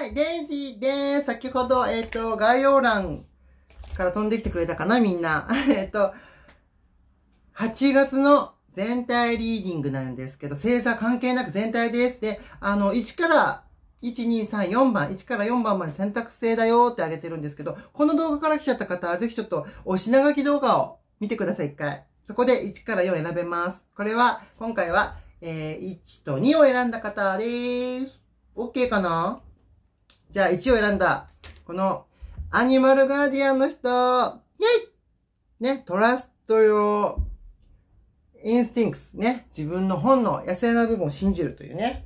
はい、デイジーでーす。先ほど、えっ、ー、と、概要欄から飛んできてくれたかな、みんな。えっと、8月の全体リーディングなんですけど、星座関係なく全体です。で、あの、1から、1、2、3、4番、1から4番まで選択制だよってあげてるんですけど、この動画から来ちゃった方は、ぜひちょっと、お品書き動画を見てください、一回。そこで1から4選べます。これは、今回は、えー、1と2を選んだ方です。OK かなじゃあ1を選んだ、この、アニマルガーディアンの人、イェイね、トラスト用、インスティンクスね、自分の本の野生な部分を信じるというね。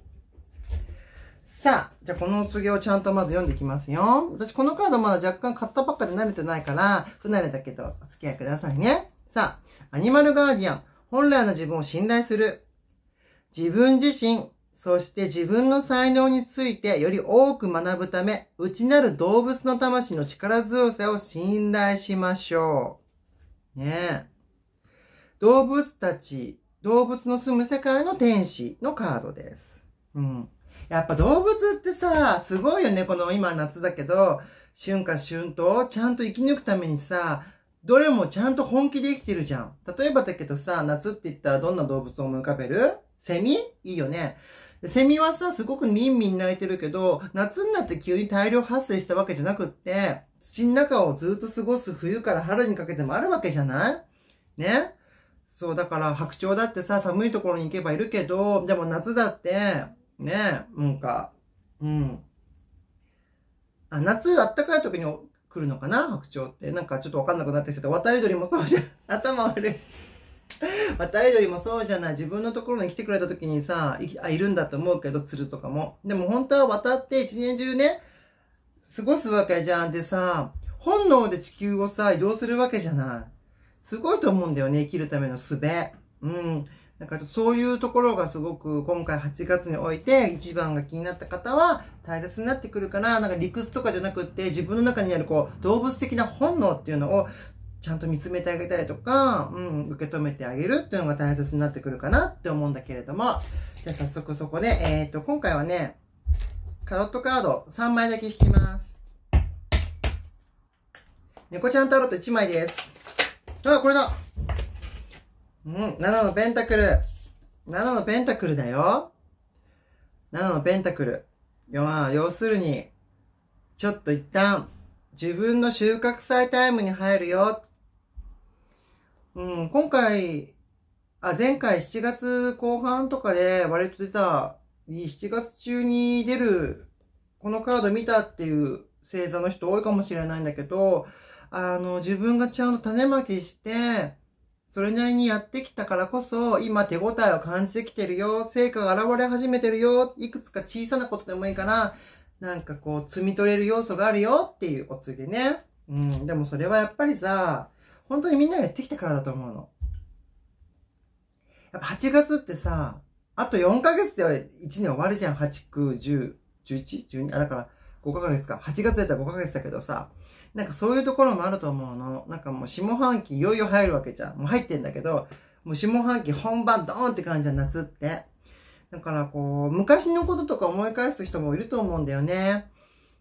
さあ、じゃあこのお告げをちゃんとまず読んでいきますよ。私このカードまだ若干買ったばっかで慣れてないから、不慣れだけどお付き合いくださいね。さあ、アニマルガーディアン、本来の自分を信頼する。自分自身、そして自分の才能についてより多く学ぶため、内なる動物の魂の力強さを信頼しましょう。ねえ。動物たち、動物の住む世界の天使のカードです。うん。やっぱ動物ってさ、すごいよね。この今夏だけど、春夏春冬、ちゃんと生き抜くためにさ、どれもちゃんと本気で生きてるじゃん。例えばだけどさ、夏って言ったらどんな動物を思い浮かべるセミいいよね。セミはさ、すごくみんみん鳴いてるけど、夏になって急に大量発生したわけじゃなくって、土の中をずっと過ごす冬から春にかけてもあるわけじゃないねそう、だから白鳥だってさ、寒いところに行けばいるけど、でも夏だって、ね、なんか、うん。あ、夏あったかい時に来るのかな白鳥って。なんかちょっとわかんなくなってきてた。渡り鳥もそうじゃん。頭悪い。まあ誰よりもそうじゃない。自分のところに来てくれた時にさ、いあいるんだと思うけど、鶴とかも。でも本当は渡って一年中ね、過ごすわけじゃんってさ、本能で地球をさ、移動するわけじゃない。すごいと思うんだよね、生きるための術。うん。なんかそういうところがすごく今回8月において一番が気になった方は大切になってくるから、なんか理屈とかじゃなくって自分の中にあるこう動物的な本能っていうのをちゃんと見つめてあげたりとか、うん、受け止めてあげるっていうのが大切になってくるかなって思うんだけれども、じゃあ早速そこで、えっ、ー、と、今回はね、カロットカード3枚だけ引きます。猫ちゃんタロット1枚です。あ、これだうん、7のペンタクル。7のペンタクルだよ。7のペンタクル。まあ、要するに、ちょっと一旦、自分の収穫祭タイムに入るよ。うん、今回、あ、前回7月後半とかで割と出た、7月中に出る、このカード見たっていう星座の人多いかもしれないんだけど、あの、自分がちゃんと種まきして、それなりにやってきたからこそ、今手応えを感じてきてるよ、成果が現れ始めてるよ、いくつか小さなことでもいいから、なんかこう、摘み取れる要素があるよっていうお告げね。うん、でもそれはやっぱりさ、本当にみんながやってきたからだと思うの。やっぱ8月ってさ、あと4ヶ月で1年終わるじゃん。8、9、10、11、12。あ、だから5ヶ月か。8月だったら5ヶ月だけどさ、なんかそういうところもあると思うの。なんかもう下半期いよいよ入るわけじゃん。もう入ってんだけど、もう下半期本番ドーンって感じじゃん、夏って。だからこう、昔のこととか思い返す人もいると思うんだよね。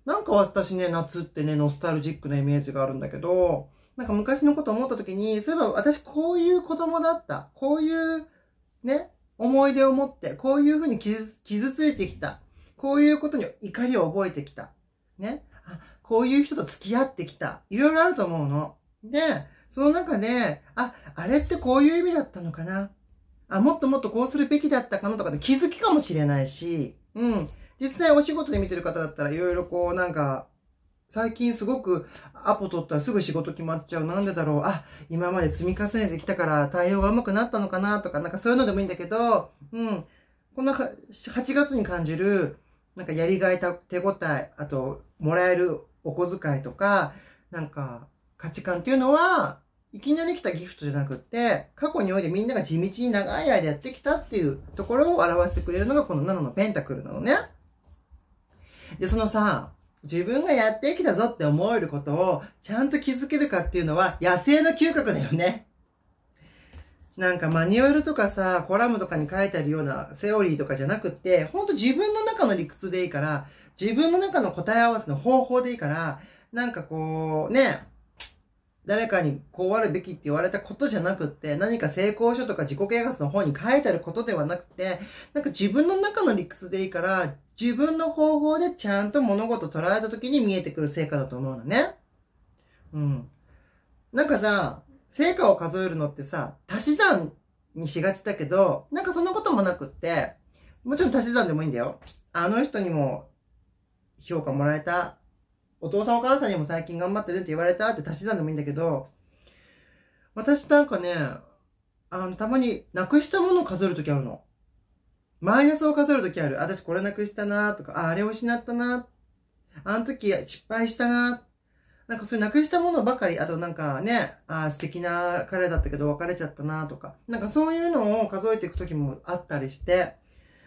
なんか私ね、夏ってね、ノスタルジックなイメージがあるんだけど、なんか昔のこと思った時に、そういえば私こういう子供だった。こういうね、思い出を持って、こういうふうに傷傷ついてきた。こういうことに怒りを覚えてきた。ね。あ、こういう人と付き合ってきた。いろいろあると思うの。で、その中で、あ、あれってこういう意味だったのかな。あ、もっともっとこうするべきだったかなとかで気づきかもしれないし、うん。実際お仕事で見てる方だったらいろいろこうなんか最近すごくアポ取ったらすぐ仕事決まっちゃう。なんでだろう。あ、今まで積み重ねてきたから対応が上手くなったのかなとか、なんかそういうのでもいいんだけど、うん。この8月に感じる、なんかやりがいた手応え、あと、もらえるお小遣いとか、なんか価値観っていうのは、いきなり来たギフトじゃなくって、過去においてみんなが地道に長い間やってきたっていうところを表してくれるのがこの7のペンタクルなのね。で、そのさ、自分がやってきたぞって思えることをちゃんと気づけるかっていうのは野生の嗅覚だよね。なんかマニュアルとかさ、コラムとかに書いてあるようなセオリーとかじゃなくって、ほんと自分の中の理屈でいいから、自分の中の答え合わせの方法でいいから、なんかこう、ね、誰かにこうあるべきって言われたことじゃなくって、何か成功書とか自己啓発の方に書いてあることではなくて、なんか自分の中の理屈でいいから、自分の方法でちゃんと物事捉えた時に見えてくる成果だと思うのね。うん。なんかさ、成果を数えるのってさ、足し算にしがちだけど、なんかそんなこともなくって、もちろん足し算でもいいんだよ。あの人にも評価もらえた。お父さんお母さんにも最近頑張ってるって言われたって足し算でもいいんだけど、私なんかね、あの、たまになくしたものを数えるときあるの。マイナスを数えるときある。私これなくしたなとか、あ、あれを失ったなあの時失敗したななんかそういうなくしたものばかり、あとなんかね、あ素敵な彼だったけど別れちゃったなとか、なんかそういうのを数えていく時もあったりして、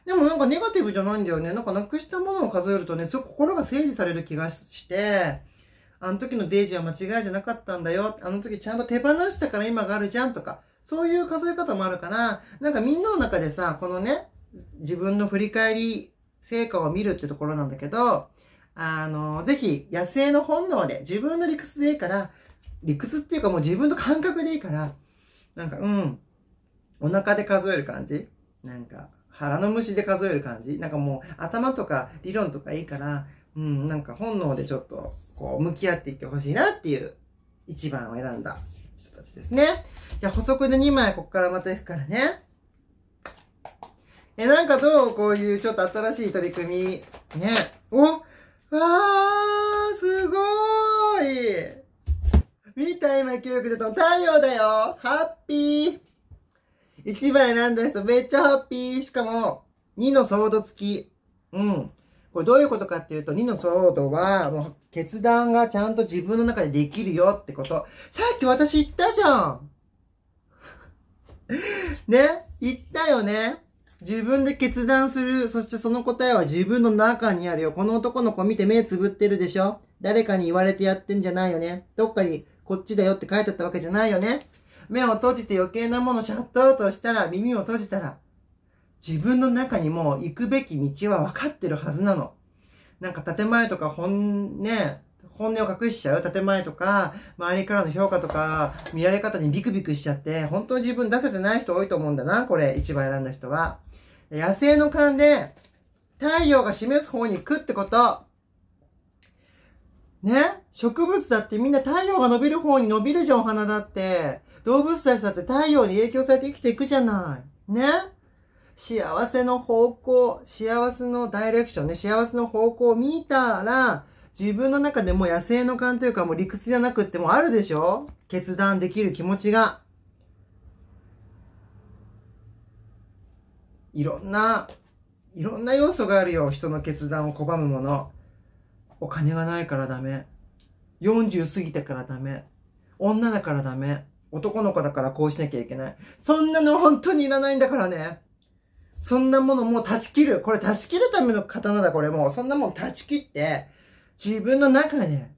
でもなんかネガティブじゃないんだよね。なんかなくしたものを数えるとね、すごく心が整理される気がして、あの時のデイジーは間違いじゃなかったんだよ。あの時ちゃんと手放したから今があるじゃんとか、そういう数え方もあるから、なんかみんなの中でさ、このね、自分の振り返り、成果を見るってところなんだけど、あの、ぜひ野生の本能で自分の理屈でいいから、理屈っていうかもう自分の感覚でいいから、なんか、うん、お腹で数える感じなんか、腹の虫で数える感じなんかもう頭とか理論とかいいから、うん、なんか本能でちょっと、こう、向き合っていってほしいなっていう一番を選んだ人たちですね。じゃあ補足で2枚ここからまた行くからね。え、なんかどうこういうちょっと新しい取り組み。ね。おわーすごーい見た今教育でと太陽だよハッピー一番選んだ人めっちゃハッピーしかも、2のソード付き。うん。これどういうことかっていうと、2のソードは、もう決断がちゃんと自分の中でできるよってこと。さっき私言ったじゃん ね言ったよね自分で決断する。そしてその答えは自分の中にあるよ。この男の子見て目つぶってるでしょ誰かに言われてやってんじゃないよね。どっかにこっちだよって書いてあったわけじゃないよね。目を閉じて余計なものシャットアウトしたら、耳を閉じたら、自分の中にもう行くべき道は分かってるはずなの。なんか建前とか本、ね、本音を隠しちゃう建前とか、周りからの評価とか、見られ方にビクビクしちゃって、本当に自分出せてない人多いと思うんだな、これ、一番選んだ人は。野生の勘で、太陽が示す方に行くってこと。ね植物だってみんな太陽が伸びる方に伸びるじゃん、お花だって。動物たちだって太陽に影響されて生きていくじゃない。ね幸せの方向、幸せのダイレクションね、幸せの方向を見たら、自分の中でも野生の勘というかもう理屈じゃなくってもあるでしょ決断できる気持ちが。いろんな、いろんな要素があるよ。人の決断を拒むもの。お金がないからダメ。40過ぎてからダメ。女だからダメ。男の子だからこうしなきゃいけない。そんなの本当にいらないんだからね。そんなものもう断ち切る。これ断ち切るための刀だ、これもう。そんなもん断ち切って、自分の中で、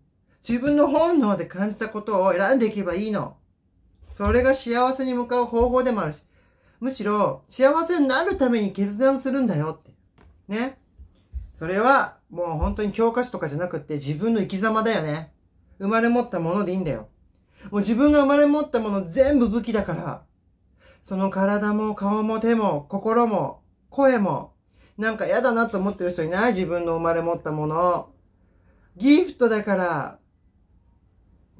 自分の本能で感じたことを選んでいけばいいの。それが幸せに向かう方法でもあるし、むしろ幸せになるために決断するんだよって。ね。それはもう本当に教科書とかじゃなくって自分の生き様だよね。生まれ持ったものでいいんだよ。もう自分が生まれ持ったもの全部武器だから。その体も顔も手も心も声もなんか嫌だなと思ってる人いない自分の生まれ持ったもの。ギフトだから、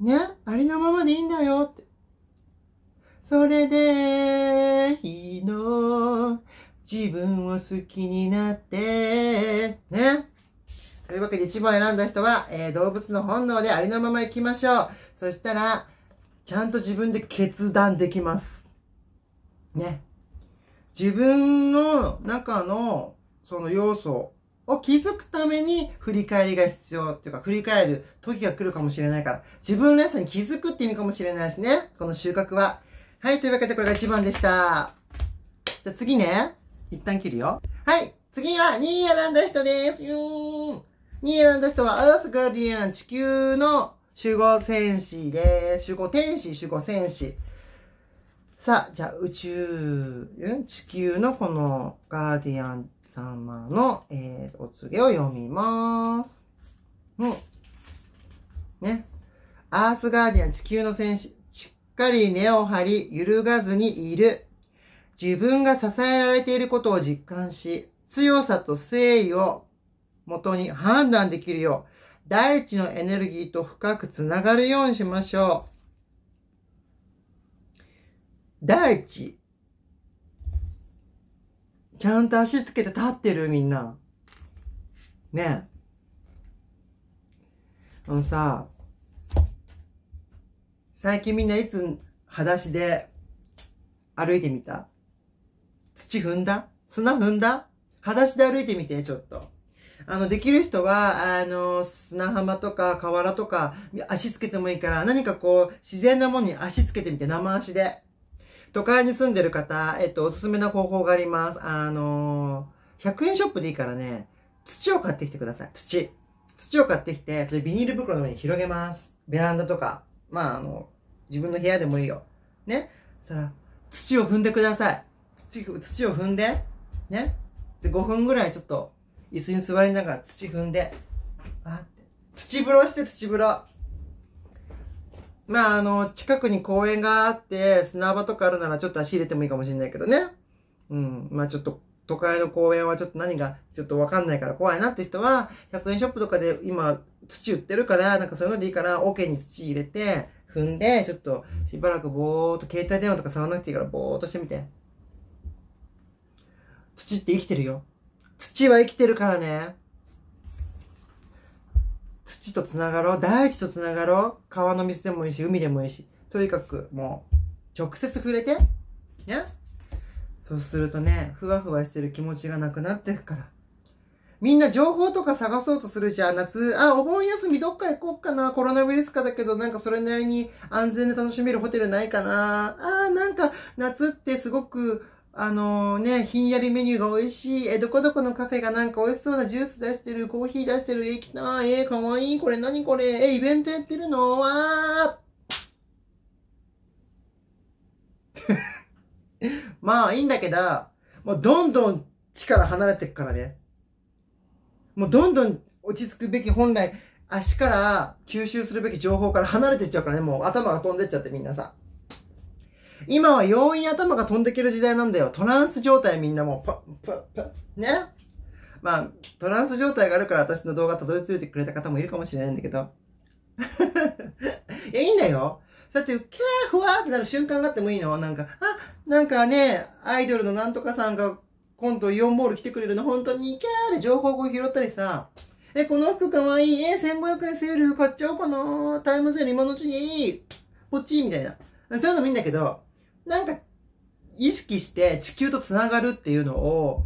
ね、ありのままでいいんだよって。それでいいの。自分を好きになって。ね。というわけで一番選んだ人は、えー、動物の本能でありのまま行きましょう。そしたら、ちゃんと自分で決断できます。ね。自分の中の、その要素を気づくために振り返りが必要っていうか、振り返る時が来るかもしれないから、自分らしさに気づくって意味かもしれないしね、この収穫は。はい、というわけでこれが1番でした。じゃあ次ね。一旦切るよ。はい、次は2位選んだ人です。よーん。2位選んだ人は、Earth Guardian、地球の守護戦士です。守護天使、守護戦士。さあ、じゃあ宇宙、地球のこのガーディアン様の、えー、お告げを読みます。うん。ね。アースガーディアン、地球の戦士、かり根を張り、揺るがずにいる。自分が支えられていることを実感し、強さと誠意をもとに判断できるよう、大地のエネルギーと深くつながるようにしましょう。大地。ちゃんと足つけて立ってるみんな。ねあのさ、最近みんないつ裸足で歩いてみた土踏んだ砂踏んだ裸足で歩いてみて、ちょっと。あの、できる人は、あの、砂浜とか河原とか、足つけてもいいから、何かこう、自然なものに足つけてみて、生足で。都会に住んでる方、えっと、おすすめの方法があります。あの、100円ショップでいいからね、土を買ってきてください。土。土を買ってきて、それビニール袋の上に広げます。ベランダとか、まあ、あの、自分の部屋でもいいよ。ね。そら、土を踏んでください。土、土を踏んで、ね。で、5分ぐらいちょっと、椅子に座りながら土踏んで、あって。土風呂して土風呂。まあ、あの、近くに公園があって、砂場とかあるならちょっと足入れてもいいかもしれないけどね。うん。まあちょっと、都会の公園はちょっと何がちょっとわかんないから怖いなって人は、100円ショップとかで今土売ってるから、なんかそういうのでいいから、桶に土入れて、踏んで、ちょっとしばらくぼーっと携帯電話とか触らなくていいからぼーっとしてみて。土って生きてるよ。土は生きてるからね。土と繋がろう。大地と繋がろう。川の水でもいいし、海でもいいし。とにかくもう、直接触れて。ね。そうするとね、ふわふわしてる気持ちがなくなってくから。みんな情報とか探そうとするじゃん。夏、あ、お盆休みどっか行こうかな。コロナウイルスかだけど、なんかそれなりに安全で楽しめるホテルないかな。あ、なんか夏ってすごく、あのね、ひんやりメニューが美味しい。え、どこどこのカフェがなんか美味しそうなジュース出してる、コーヒー出してる、え、来た。え、かわいい。これ何これ。え、イベントやってるのわー まあ、いいんだけど、もうどんどん力から離れてくからね。もうどんどん落ち着くべき本来、足から吸収するべき情報から離れていっちゃうからね、もう頭が飛んでっちゃってみんなさ。今は容易に頭が飛んでいける時代なんだよ。トランス状態みんなもう、パッ、パッ、パッ、ねまあ、トランス状態があるから私の動画たどり着いてくれた方もいるかもしれないんだけど。いや、いいんだよ。だって、キャーふわーってなる瞬間があってもいいのなんか、あ、なんかね、アイドルのなんとかさんが今度イオンモール来てくれるの本当にキャーで情報を拾ったりさ、え、この服かわいい。え、1500円セール買っちゃおうかな。タイムセール今のうちに、ポッチーみたいな。そういうのもいいんだけど、なんか、意識して地球と繋がるっていうのを、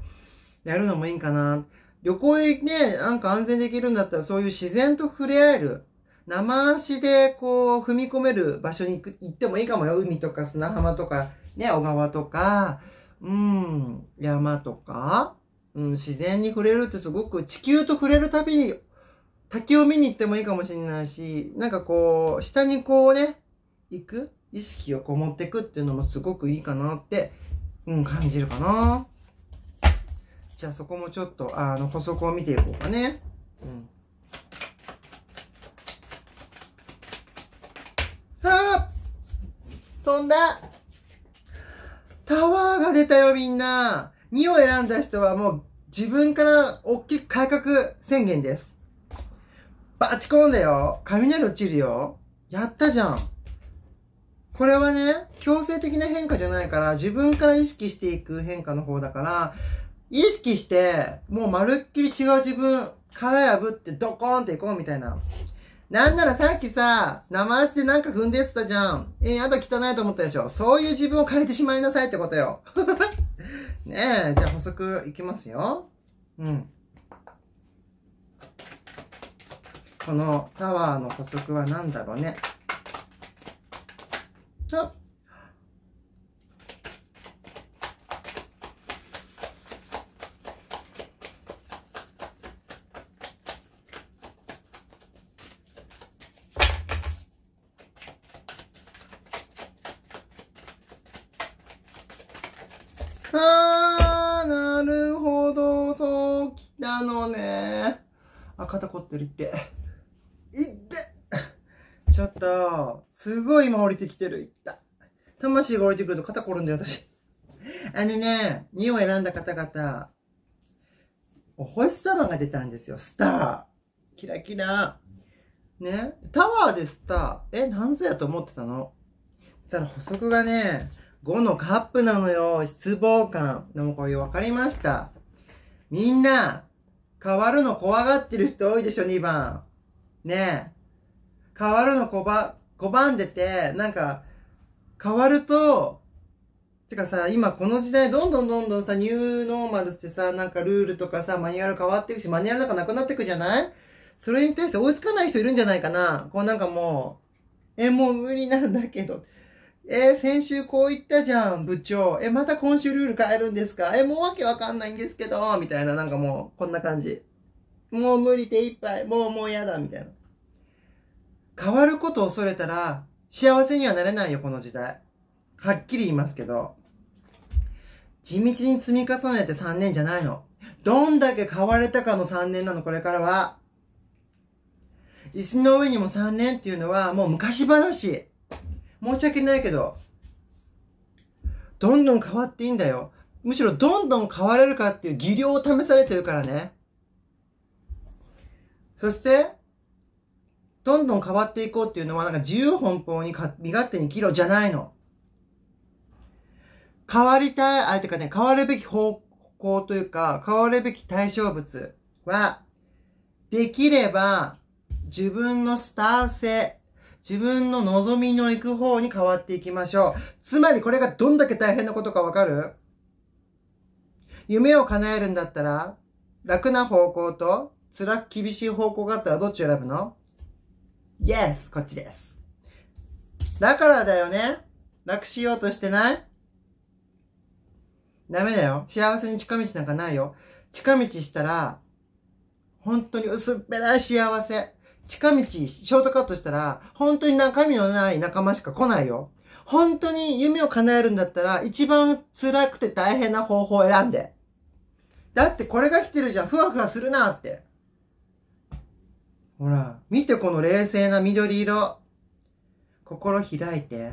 やるのもいいんかな。旅行へね、なんか安全できるんだったら、そういう自然と触れ合える。生足でこう、踏み込める場所に行ってもいいかもよ。海とか砂浜とか、ね、小川とか、うん、山とか、うん、自然に触れるってすごく地球と触れるたびに滝を見に行ってもいいかもしれないし、なんかこう、下にこうね、行く意識をこう持ってくっていうのもすごくいいかなって、うん、感じるかな。じゃあそこもちょっと、あの、補足を見ていこうかね。うん。ああ飛んだタワーが出たよみんな !2 を選んだ人はもう自分から大きく改革宣言です。バチコンだよ雷落ちるよやったじゃんこれはね、強制的な変化じゃないから、自分から意識していく変化の方だから、意識して、もうまるっきり違う自分、殻破ってドコーンっていこうみたいな。なんならさっきさ、生足でなんか踏んでってたじゃん。えー、あと汚いと思ったでしょ。そういう自分を変えてしまいなさいってことよ。ねえ、じゃあ補足いきますよ。うん。このタワーの補足は何だろうね。ちょっあ、肩凝ってるって。いってちょっと、すごい今降りてきてる。いった。魂が降りてくると肩凝るんだよ、私。あのね、2を選んだ方々、お星様が出たんですよ、スター。キラキラ。ね。タワーでスター。え、なんぞやと思ってたの。たら補足がね、5のカップなのよ。失望感。でもこれ分かりました。みんな、変わるの怖がってる人多いでしょ、2番。ねえ。変わるの拒、拒んでて、なんか、変わると、てかさ、今この時代どんどんどんどんさ、ニューノーマルってさ、なんかルールとかさ、マニュアル変わっていくし、マニュアルなんかなくなっていくじゃないそれに対して追いつかない人いるんじゃないかなこうなんかもう、え、もう無理なんだけど。えー、先週こう言ったじゃん、部長。え、また今週ルール変えるんですかえ、もうわけわかんないんですけど、みたいな、なんかもう、こんな感じ。もう無理でいっぱい、もうもうやだ、みたいな。変わることを恐れたら、幸せにはなれないよ、この時代。はっきり言いますけど。地道に積み重ねて3年じゃないの。どんだけ変われたかの3年なの、これからは。椅子の上にも3年っていうのは、もう昔話。申し訳ないけど、どんどん変わっていいんだよ。むしろどんどん変われるかっていう技量を試されてるからね。そして、どんどん変わっていこうっていうのはなんか自由奔放に身勝手に生きろじゃないの。変わりたい、あれてかね、変わるべき方向というか、変わるべき対象物は、できれば自分のスター性、自分の望みの行く方に変わっていきましょう。つまりこれがどんだけ大変なことかわかる夢を叶えるんだったら、楽な方向と辛く厳しい方向があったらどっち選ぶの ?Yes! こっちです。だからだよね。楽しようとしてないダメだよ。幸せに近道なんかないよ。近道したら、本当に薄っぺらい幸せ。近道、ショートカットしたら、本当に中身のない仲間しか来ないよ。本当に夢を叶えるんだったら、一番辛くて大変な方法を選んで。だってこれが来てるじゃん。ふわふわするなって。ほら、見てこの冷静な緑色。心開いて。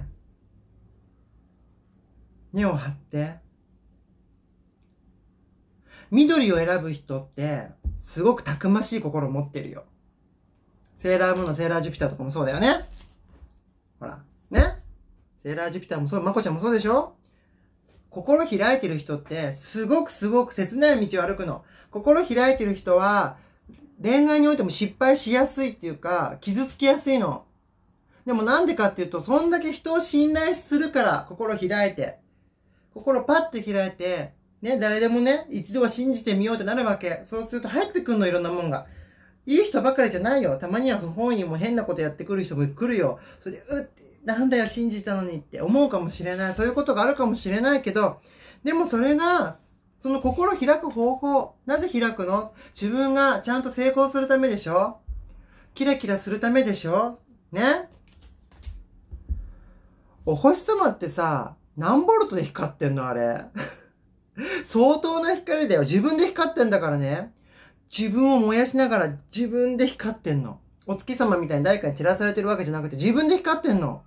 根を張って。緑を選ぶ人って、すごくたくましい心を持ってるよ。セーラームーンのセーラージュピターとかもそうだよね。ほら、ね。セーラージュピターもそう、まこちゃんもそうでしょ心開いてる人って、すごくすごく切ない道を歩くの。心開いてる人は、恋愛においても失敗しやすいっていうか、傷つきやすいの。でもなんでかっていうと、そんだけ人を信頼するから、心開いて。心パッて開いて、ね、誰でもね、一度は信じてみようってなるわけ。そうすると入ってくんの、いろんなもんが。いい人ばかりじゃないよ。たまには不本意にも変なことやってくる人も来るよ。それで、うって、なんだよ、信じたのにって思うかもしれない。そういうことがあるかもしれないけど、でもそれが、その心開く方法、なぜ開くの自分がちゃんと成功するためでしょキラキラするためでしょねお星様ってさ、何ボルトで光ってんのあれ。相当な光だよ。自分で光ってんだからね。自分を燃やしながら自分で光ってんの。お月様みたいに誰かに照らされてるわけじゃなくて自分で光ってんの。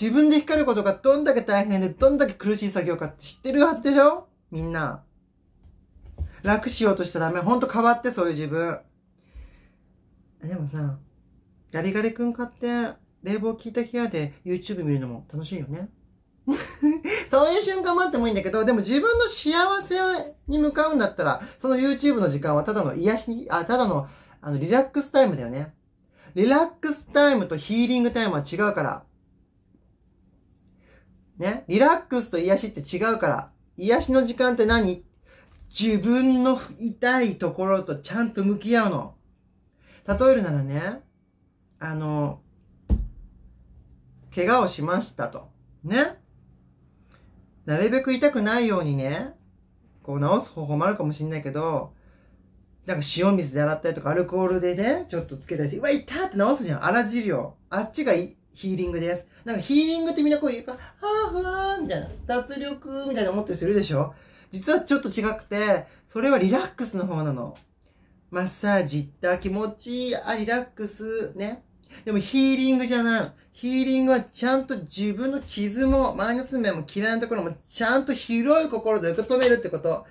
自分で光ることがどんだけ大変でどんだけ苦しい作業かって知ってるはずでしょみんな。楽しようとしたらダメ。ほんと変わって、そういう自分。でもさ、ガリガリ君買って、冷房効いた部屋で YouTube 見るのも楽しいよね。そういう瞬間もあってもいいんだけど、でも自分の幸せに向かうんだったら、その YouTube の時間はただの癒しに、あ、ただの、あの、リラックスタイムだよね。リラックスタイムとヒーリングタイムは違うから。ね。リラックスと癒しって違うから。癒しの時間って何自分の痛いところとちゃんと向き合うの。例えるならね、あの、怪我をしましたと。ね。なるべく痛くないようにね、こう治す方法もあるかもしんないけど、なんか塩水で洗ったりとかアルコールでね、ちょっとつけたりして、うわ、痛って治すじゃん。あら治療。あっちがヒーリングです。なんかヒーリングってみんなこう言うか、はあふわーみたいな、脱力みたいな思ってる人いるでしょ実はちょっと違くて、それはリラックスの方なの。マッサージ行った、気持ちいい、あ、リラックス、ね。でもヒーリングじゃないの。ヒーリングはちゃんと自分の傷も、マイナス面も嫌いなところも、ちゃんと広い心で受け止めるってこと。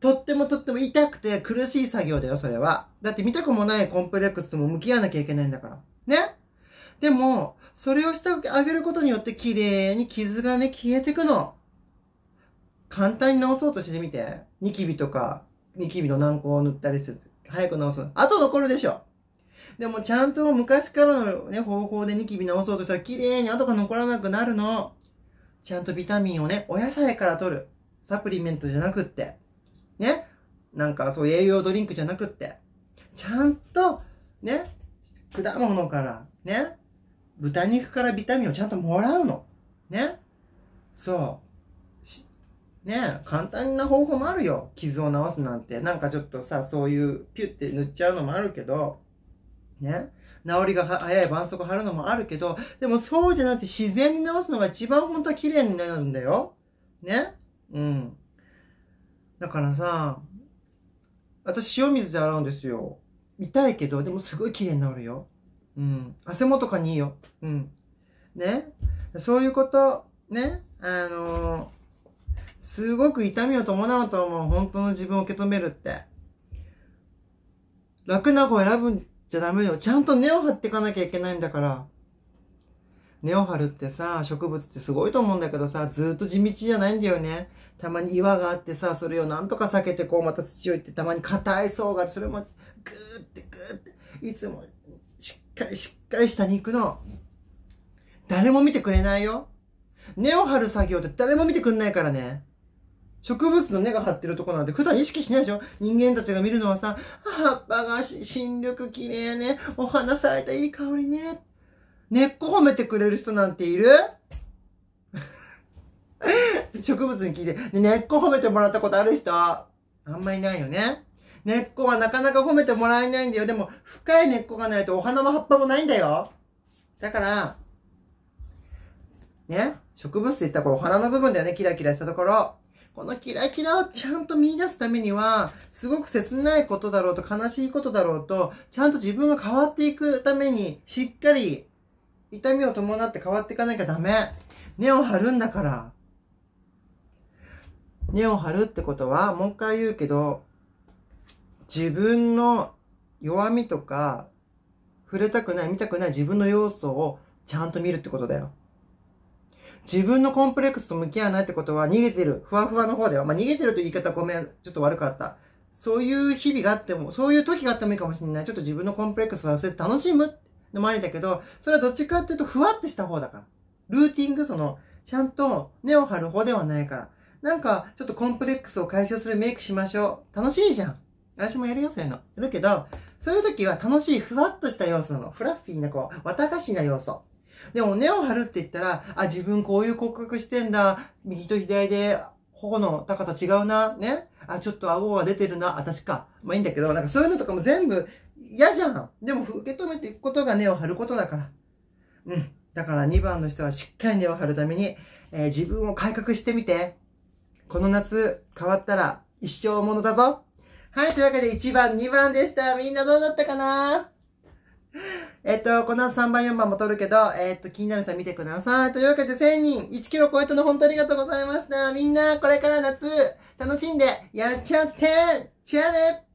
とってもとっても痛くて苦しい作業だよ、それは。だって見たくもないコンプレックスとも向き合わなきゃいけないんだから。ねでも、それをしてあげることによって綺麗に傷がね、消えてくの。簡単に治そうとしてみて。ニキビとか、ニキビの軟膏を塗ったりする。早く治すの。あと残るでしょ。でもちゃんと昔からのね、方法でニキビ直そうとしたら綺麗に跡が残らなくなるの。ちゃんとビタミンをね、お野菜から取る。サプリメントじゃなくって。ね。なんかそう栄養ドリンクじゃなくって。ちゃんと、ね、果物から、ね、豚肉からビタミンをちゃんともらうの。ね。そう。ね簡単な方法もあるよ。傷を治すなんて。なんかちょっとさ、そういうピュって塗っちゃうのもあるけど、ね。治りが早い伴奏を貼るのもあるけど、でもそうじゃなくて自然に治すのが一番本当は綺麗になるんだよ。ね。うん。だからさ、私塩水で洗うんですよ。痛いけど、でもすごい綺麗になるよ。うん。汗もとかにいいよ。うん。ね。そういうこと、ね。あのー、すごく痛みを伴うと思う。本当の自分を受け止めるって。楽な子を選ぶじゃダメよ。ちゃんと根を張っていかなきゃいけないんだから。根を張るってさ、植物ってすごいと思うんだけどさ、ずっと地道じゃないんだよね。たまに岩があってさ、それをなんとか避けてこうまた土をいって、たまに硬い層が、それもぐーってぐーって、いつもしっかりしっかり下に行くの。誰も見てくれないよ。根を張る作業って誰も見てくんないからね。植物の根が張ってるとこなんて普段意識しないでしょ人間たちが見るのはさ、葉っぱが新緑綺麗ね、お花咲いたいい香りね。根っこ褒めてくれる人なんている 植物に聞いて、根っこ褒めてもらったことある人あんまいないよね。根っこはなかなか褒めてもらえないんだよ。でも、深い根っこがないとお花も葉っぱもないんだよ。だから、ね、植物って言ったらこれお花の部分だよね、キラキラしたところ。このキラキラをちゃんと見出すためには、すごく切ないことだろうと悲しいことだろうと、ちゃんと自分が変わっていくために、しっかり痛みを伴って変わっていかなきゃダメ。根を張るんだから。根を張るってことは、もう一回言うけど、自分の弱みとか、触れたくない、見たくない自分の要素をちゃんと見るってことだよ。自分のコンプレックスと向き合わないってことは逃げてる。ふわふわの方では。まあ、逃げてるという言い方ごめん。ちょっと悪かった。そういう日々があっても、そういう時があってもいいかもしれない。ちょっと自分のコンプレックス忘れて楽しむのもありだけど、それはどっちかっていうとふわってした方だから。ルーティング、その、ちゃんと根を張る方ではないから。なんか、ちょっとコンプレックスを解消するメイクしましょう。楽しいじゃん。私もやるよ、そういうの。やるけど、そういう時は楽しい、ふわっとした要素の、フラッフィーなこう、綿菓子な要素。でも根を張るって言ったら、あ、自分こういう骨格してんだ。右と左で頬の高さ違うな。ね。あ、ちょっと顎は出てるな。私か。まあいいんだけど、なんかそういうのとかも全部嫌じゃん。でも受け止めていくことが根を張ることだから。うん。だから2番の人はしっかり根を張るために、えー、自分を改革してみて。この夏変わったら一生ものだぞ。はい、というわけで1番、2番でした。みんなどうだったかなえっと、この後3番、4番も撮るけど、えっと、気になる人は見てください。というわけで1000人、1キロ超えたの本当にありがとうございました。みんな、これから夏、楽しんで、やっちゃってちゃね